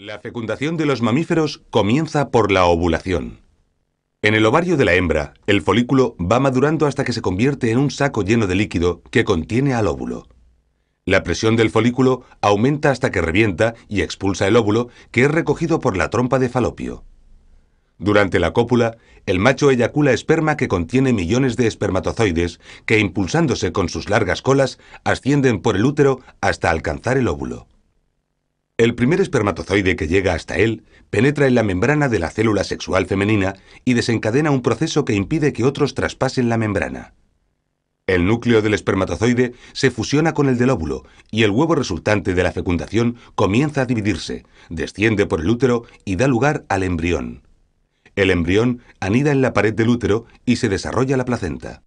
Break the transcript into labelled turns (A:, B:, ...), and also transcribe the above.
A: La fecundación de los mamíferos
B: comienza por la ovulación. En el ovario de la hembra, el folículo va madurando hasta que se convierte en un saco lleno de líquido que contiene al óvulo. La presión del folículo aumenta hasta que revienta y expulsa el óvulo, que es recogido por la trompa de falopio. Durante la cópula, el macho eyacula esperma que contiene millones de espermatozoides que, impulsándose con sus largas colas, ascienden por el útero hasta alcanzar el óvulo. El primer espermatozoide que llega hasta él penetra en la membrana de la célula sexual femenina y desencadena un proceso que impide que otros traspasen la membrana. El núcleo del espermatozoide se fusiona con el del óvulo y el huevo resultante de la fecundación comienza a dividirse, desciende por el útero y da lugar al embrión. El embrión anida en la pared del útero y se desarrolla la placenta.